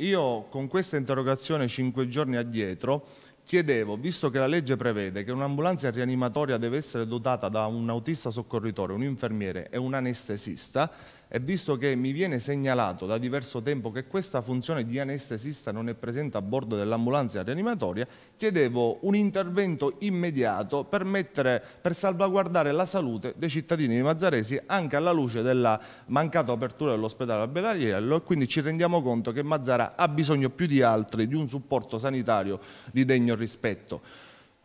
Io con questa interrogazione cinque giorni addietro chiedevo, visto che la legge prevede che un'ambulanza rianimatoria deve essere dotata da un autista soccorritore, un infermiere e un anestesista, e visto che mi viene segnalato da diverso tempo che questa funzione di anestesista non è presente a bordo dell'ambulanza rianimatoria, chiedevo un intervento immediato per, mettere, per, salvaguardare la salute dei cittadini di Mazzaresi anche alla luce della mancata apertura dell'ospedale a Belariello e quindi ci rendiamo conto che Mazzara ha bisogno più di altri di un supporto sanitario di degno rispetto.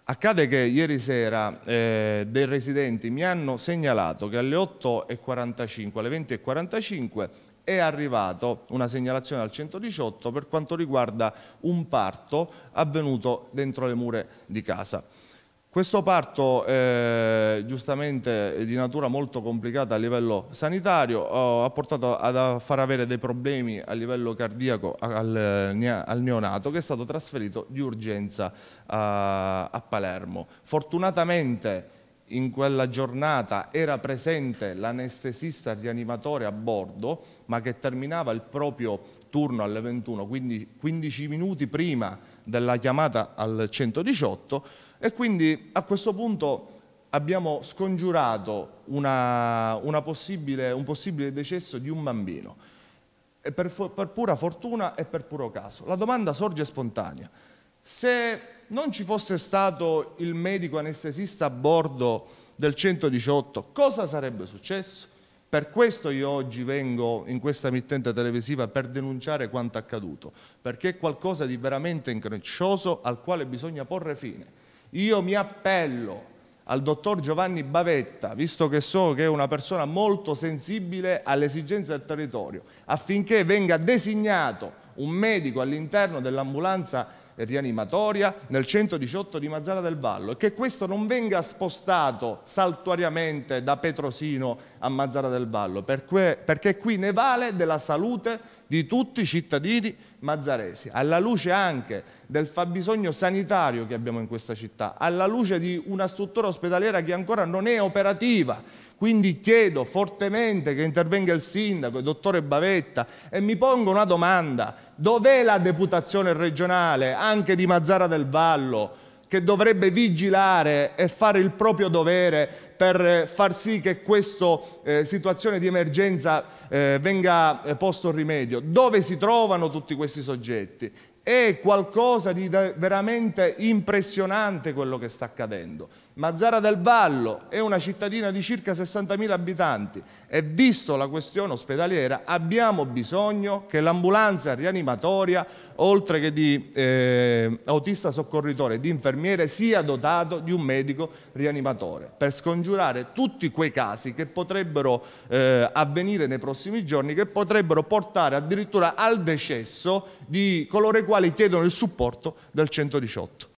Accade che ieri sera eh, dei residenti mi hanno segnalato che alle 8.45, alle 20.45 è arrivata una segnalazione al 118 per quanto riguarda un parto avvenuto dentro le mura di casa. Questo parto eh, giustamente di natura molto complicata a livello sanitario ha portato a far avere dei problemi a livello cardiaco al, neonato che è stato trasferito di urgenza a, a Palermo. Fortunatamente in quella giornata era presente l'anestesista rianimatore a bordo ma che terminava il proprio turno alle 21, quindi 15 minuti prima della chiamata al 118 e quindi a questo punto abbiamo scongiurato una, una possibile, un possibile decesso di un bambino, per, per, pura fortuna e per puro caso. La domanda sorge spontanea. Se non ci fosse stato il medico anestesista a bordo del 118, cosa sarebbe successo? Per questo io oggi vengo in questa emittente televisiva per denunciare quanto accaduto, perché è qualcosa di veramente increscioso al quale bisogna porre fine. Io mi appello al dottor Giovanni Bavetta, visto che so che è una persona molto sensibile alle esigenze del territorio, affinché venga designato un medico all'interno dell'ambulanza rianimatoria nel 118 di Mazzara del Vallo e che questo non venga spostato saltuariamente da Petrosino a Mazzara del Vallo perché, perché qui ne vale della salute di tutti i cittadini mazzaresi, alla luce anche del fabbisogno sanitario che abbiamo in questa città, alla luce di una struttura ospedaliera che ancora non è operativa. Quindi chiedo fortemente che intervenga il sindaco, il dottore Bavetta, e mi pongo una domanda. Dov'è la deputazione regionale, anche di Mazzara del Vallo, che dovrebbe vigilare e fare il proprio dovere per far sì che questa eh, situazione di emergenza eh, venga eh, posto rimedio? Dove si trovano tutti questi soggetti? È qualcosa di veramente impressionante quello che sta accadendo. Mazzara del Vallo è una cittadina di circa 60.000 abitanti e visto la questione ospedaliera abbiamo bisogno che l'ambulanza rianimatoria, oltre che di eh, autista soccorritore e di infermiere, sia dotato di un medico rianimatore per scongiurare tutti quei casi che potrebbero eh, avvenire nei prossimi giorni, che potrebbero portare addirittura al decesso di coloro i quali chiedono il supporto del 118.